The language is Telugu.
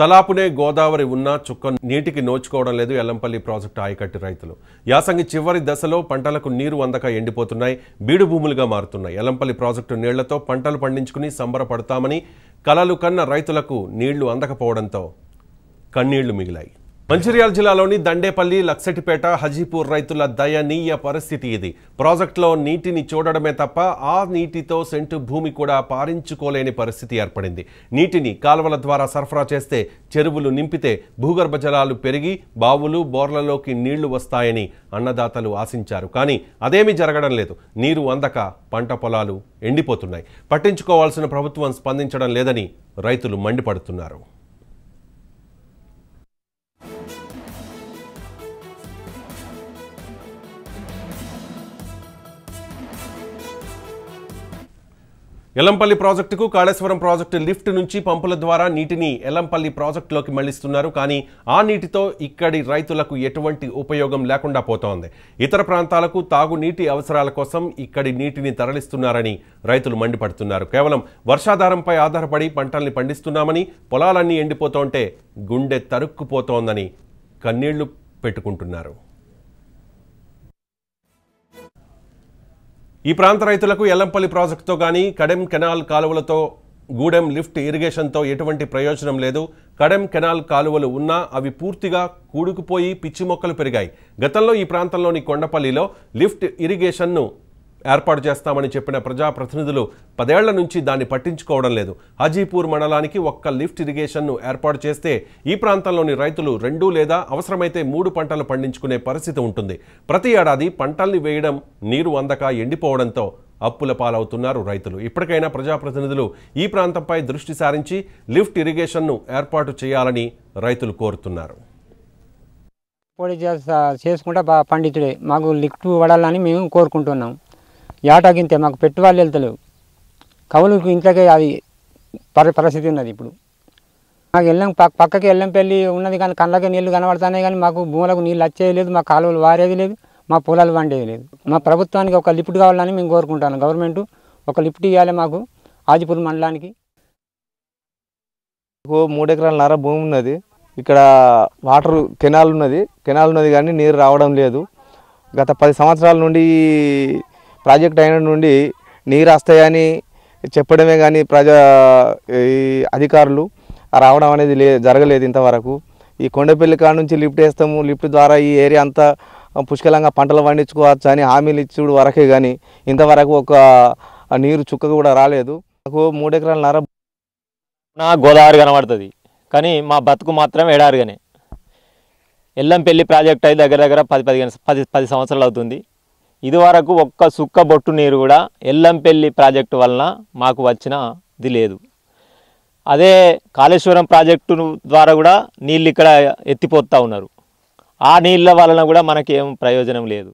తలాపునే గోదావరి ఉన్నా చుక్క నీటికి నోచుకోవడం లేదు ఎల్లంపల్లి ప్రాజెక్టు ఆయకట్టి రైతులు యాసంగి చివరి దశలో పంటలకు నీరు అందక ఎండిపోతున్నాయి బీడు భూములుగా మారుతున్నాయి ఎల్లంపల్లి ప్రాజెక్టు నీళ్లతో పంటలు పండించుకుని సంబరపడతామని కలలు కన్న రైతులకు నీళ్లు అందకపోవడంతో కన్నీళ్లు మిగిలాయి మంచిర్యాల జిల్లాలోని దండేపల్లి లక్సటిపేట హజీపూర్ రైతుల దయనీయ పరిస్థితి ఇది ప్రాజెక్టులో నీటిని చూడడమే తప్ప ఆ నీటితో సెంటు భూమి కూడా పారించుకోలేని పరిస్థితి ఏర్పడింది నీటిని కాలువల ద్వారా సరఫరా చేస్తే చెరువులు నింపితే భూగర్భ జలాలు పెరిగి బావులు బోర్లలోకి నీళ్లు వస్తాయని అన్నదాతలు ఆశించారు కానీ అదేమీ జరగడం లేదు నీరు అందక పంట పొలాలు ఎండిపోతున్నాయి పట్టించుకోవాల్సిన ప్రభుత్వం స్పందించడం లేదని రైతులు మండిపడుతున్నారు ఎలంపల్లి ప్రాజెక్టుకు కాళేశ్వరం ప్రాజెక్టు లిఫ్ట్ నుంచి పంపుల ద్వారా నీటిని ఎలంపల్లి ప్రాజెక్టులోకి మళ్లిస్తున్నారు కానీ ఆ నీటితో ఇక్కడి రైతులకు ఎటువంటి ఉపయోగం లేకుండా పోతోంది ఇతర ప్రాంతాలకు తాగునీటి అవసరాల కోసం ఇక్కడి నీటిని తరలిస్తున్నారని రైతులు మండిపడుతున్నారు కేవలం వర్షాధారంపై ఆధారపడి పంటల్ని పండిస్తున్నామని పొలాలన్నీ ఎండిపోతుంటే గుండె తరుక్కుపోతోందని కన్నీళ్లు పెట్టుకుంటున్నారు ఈ ప్రాంత రైతులకు ఎల్లంపల్లి ప్రాజెక్టుతో కానీ కడెం కెనాల్ కాలువలతో గూడెం లిఫ్ట్ ఇరిగేషన్తో ఎటువంటి ప్రయోజనం లేదు కడెం కెనాల్ కాలువలు ఉన్నా అవి పూర్తిగా కూడుకుపోయి పిచ్చి మొక్కలు పెరిగాయి గతంలో ఈ ప్రాంతంలోని కొండపల్లిలో లిఫ్ట్ ఇరిగేషన్ను ఏర్పాటు చేస్తామని చెప్పిన ప్రజాప్రతినిధులు పదేళ్ల నుంచి దాన్ని పట్టించుకోవడం లేదు హాజీపూర్ మండలానికి ఒక్క లిఫ్ట్ ఇరిగేషన్ను ఏర్పాటు చేస్తే ఈ ప్రాంతంలోని రైతులు రెండు లేదా అవసరమైతే మూడు పంటలు పండించుకునే పరిస్థితి ఉంటుంది ప్రతి ఏడాది పంటల్ని వేయడం నీరు అందక ఎండిపోవడంతో అప్పుల పాలవుతున్నారు రైతులు ఇప్పటికైనా ప్రజాప్రతినిధులు ఈ ప్రాంతంపై దృష్టి సారించి లిఫ్ట్ ఇరిగేషన్ను ఏర్పాటు చేయాలని రైతులు కోరుతున్నారు పొడి చేసుకుంటే పండితుడే మాకు లిఫ్ట్ పడాలని మేము కోరుకుంటున్నాం ఏటాగింతే మాకు పెట్టువాళ్ళు వెళ్తలేవు కవులకు ఇంట్లోకే అది పరిస్థితి ఉన్నది ఇప్పుడు మాకు వెళ్ళాం పక్కకి ఎల్లంపల్లి పెళ్ళి ఉన్నది కానీ కళ్ళకి నీళ్లు కనబడుతున్నాయి కానీ మాకు భూములకు నీళ్ళు వచ్చేది లేదు మా కాలువలు వారేది లేదు మా పొలాలు వండేది లేదు మా ప్రభుత్వానికి ఒక లిఫ్ట్ కావాలని మేము కోరుకుంటాను గవర్నమెంట్ ఒక లిఫ్ట్ ఇవ్వాలి మాకు ఆజిపూర్ మండలానికి మూడు ఎకరాల నర భూమి ఉన్నది ఇక్కడ వాటర్ కెనాల్ ఉన్నది కెనాల్ ఉన్నది కానీ నీరు రావడం లేదు గత పది సంవత్సరాల నుండి ప్రాజెక్ట్ అయిన నుండి నీరు వస్తాయని చెప్పడమే కానీ ప్రజా ఈ అధికారులు రావడం అనేది లే జరగలేదు ఇంతవరకు ఈ కొండపల్లి కాడ నుంచి లిఫ్ట్ వేస్తాము లిఫ్ట్ ద్వారా ఈ ఏరియా అంతా పుష్కలంగా పంటలు పండించుకోవచ్చు అని హామీలు ఇచ్చుడు వరకే కానీ ఇంతవరకు ఒక నీరు చుక్క కూడా రాలేదు నాకు మూడెకరాలు నర నా గోదావరి కనబడుతుంది కానీ మా బతుకు మాత్రం ఎల్లం ఎల్లంపల్లి ప్రాజెక్ట్ అయితే దగ్గర దగ్గర పది పదిహేను పది పది సంవత్సరాలు అవుతుంది ఇదివరకు ఒక్క సుక్క బొట్టు నీరు కూడా ఎల్లంపల్లి ప్రాజెక్టు వలన మాకు వచ్చిన ఇది లేదు అదే కాళేశ్వరం ప్రాజెక్టు ద్వారా కూడా నీళ్ళు ఇక్కడ ఎత్తిపోతూ ఉన్నారు ఆ నీళ్ళ వలన కూడా మనకి ఏం ప్రయోజనం లేదు